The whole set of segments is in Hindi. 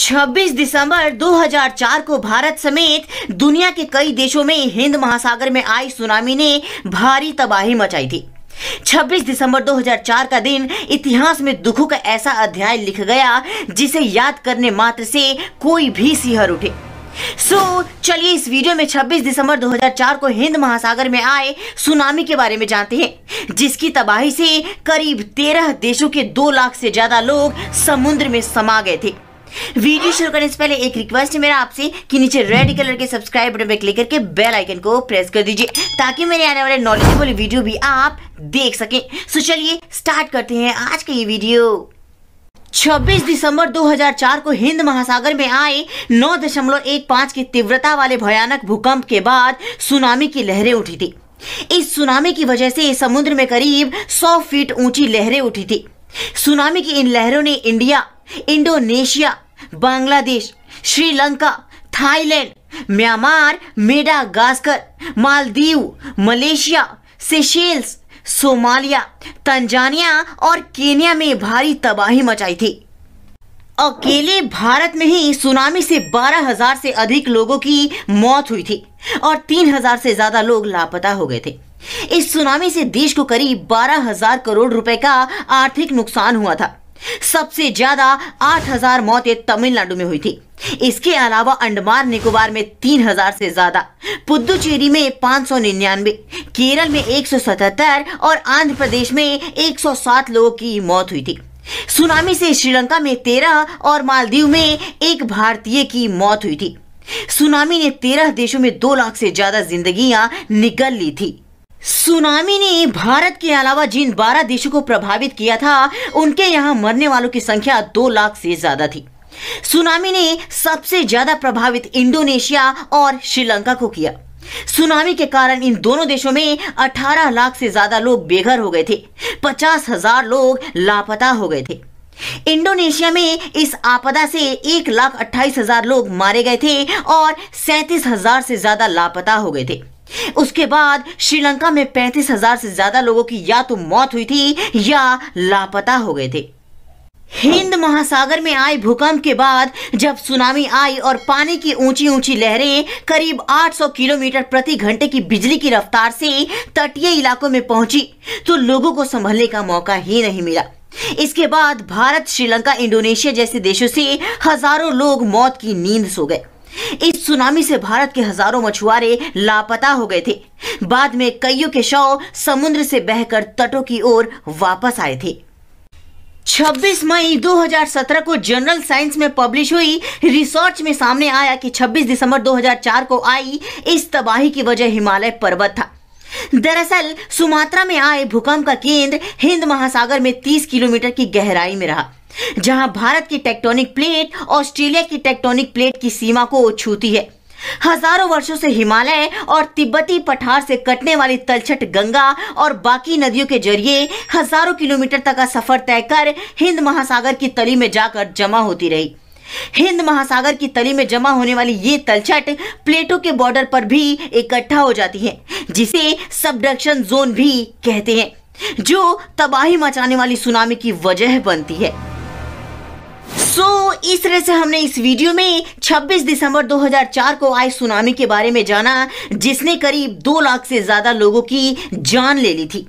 26 दिसंबर 2004 को भारत समेत दुनिया के कई देशों में हिंद महासागर में आई सुनामी ने भारी तबाही मचाई थी 26 दिसंबर 2004 का दिन इतिहास में दुखों का ऐसा अध्याय लिख गया जिसे याद करने मात्र से कोई भी सिहर उठे सो so, चलिए इस वीडियो में 26 दिसंबर 2004 को हिंद महासागर में आए सुनामी के बारे में जानते हैं जिसकी तबाही से करीब 13 देशों के 2 लाख से ज्यादा लोग समुद्र में समा गए थे वीडियो शुरू करने से पहले एक रिक्वेस्ट है मेरा आपसे कि नीचे रेड कलर के सब्सक्राइब बटन पर क्लिक करके बेल आइकन को प्रेस कर दीजिए ताकि मेरे आने वाले नॉलेजेबल वीडियो भी आप देख सकें सो चलिए स्टार्ट करते हैं आज का ये वीडियो 26 दिसंबर 2004 को हिंद महासागर में आए 9.15 की तीव्रता वाले भयानक भूकंप के बाद सुनामी की लहरें उठी थी इस सुनामी की वजह से समुद्र में करीब 100 फीट ऊंची लहरें उठी थी सुनामी की इन लहरों ने India Indonesia Bangladesh Sri Lanka Thailand Myanmar Madagascar Maldives Malaysia Seychelles Somalia Tanzania और केनिया में भारी तबाही मचाई थी अकेले भारत में ही सुनामी से 12,000 से अधिक लोगों की मौत हुई थी और 3,000 से ज्यादा लोग लापता हो गए थे इस सुनामी से देश को करीब 12,000 करोड़ रुपए का आर्थिक नुकसान हुआ था सबसे ज्यादा 8000 मौतें तमिलनाडु में हुई थी इसके अलावा अंडमान निकोबार में 3000 से ज्यादा पुदुचेरी में 599, केरल में 177 और आंध्र प्रदेश में 107 लोगों की मौत हुई थी सुनामी से श्रीलंका में 13 और मालदीव में एक भारतीय की मौत हुई थी सुनामी ने 13 देशों में 2 लाख से ज्यादा जिंदगियां निकल ली थी सुनामी ने भारत के अलावा जिन 12 देशों को प्रभावित किया था उनके यहाँ मरने वालों की संख्या दो लाख से ज्यादा थी सुनामी ने सबसे ज्यादा प्रभावित इंडोनेशिया और श्रीलंका को किया सुनामी के कारण इन दोनों देशों में 18 लाख से ज्यादा लोग बेघर हो गए थे पचास हजार लोग लापता हो गए थे इंडोनेशिया में इस आपदा से एक लाख अट्ठाईस हजार लोग मारे गए थे और सैतीस हजार से ज्यादा लापता हो गए थे उसके बाद श्रीलंका में पैंतीस हजार से ज्यादा लोगों की या तो मौत हुई थी या लापता हो गए थे हिंद महासागर में आए भूकंप के बाद जब सुनामी आई और पानी की ऊंची ऊंची लहरें करीब 800 किलोमीटर प्रति घंटे की बिजली की रफ्तार से तटीय इलाकों में पहुंची तो लोगों को संभलने का मौका ही नहीं मिला इसके बाद भारत श्रीलंका इंडोनेशिया जैसे देशों से हजारों लोग मौत की नींद सो गए इस सुनामी से भारत के हजारों मछुआरे लापता हो गए थे बाद में कईयों के शव समुद्र से बहकर तटों की ओर वापस आए थे 26 मई 2017 को जनरल साइंस में पब्लिश हुई रिसर्च में सामने आया कि 26 दिसंबर 2004 को आई इस तबाही की वजह हिमालय पर्वत था दरअसल सुमात्रा में आए भूकंप का केंद्र हिंद महासागर में 30 किलोमीटर की गहराई में रहा जहां भारत की टेक्टोनिक प्लेट ऑस्ट्रेलिया की टेक्टोनिक प्लेट की सीमा को छूती है हजारों वर्षों से हिमालय और तिब्बती पठार से कटने वाली तलछट गंगा और बाकी नदियों के जरिए हजारों किलोमीटर तक का सफर तय कर हिंद महासागर की तली में जाकर जमा होती रही हिंद महासागर की तली में जमा होने वाली ये तलछट प्लेटों के बॉर्डर पर भी इकट्ठा हो जाती है जिसे सबडक्शन जोन भी कहते हैं जो तबाही मचाने वाली सुनामी की वजह बनती है इस तरह से हमने इस वीडियो में 26 दिसंबर 2004 को आए सुनामी के बारे में जाना जिसने करीब दो लाख से ज्यादा लोगों की जान ले ली थी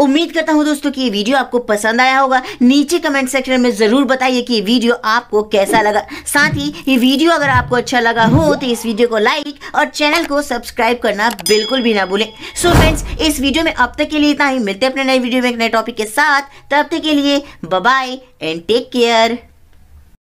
उम्मीद करता हूं दोस्तों कि ये वीडियो आपको पसंद आया होगा नीचे कमेंट सेक्शन में जरूर बताइए कि ये वीडियो आपको कैसा लगा साथ ही ये वीडियो अगर आपको अच्छा लगा हो तो इस वीडियो को लाइक और चैनल को सब्सक्राइब करना बिल्कुल भी ना भूलें सो फ्रेंड्स इस वीडियो में अब तक के लिए इतना ही मिलते हैं अपने नए वीडियो में एक नए टॉपिक के साथ तब तक के लिए बाय एंड टेक केयर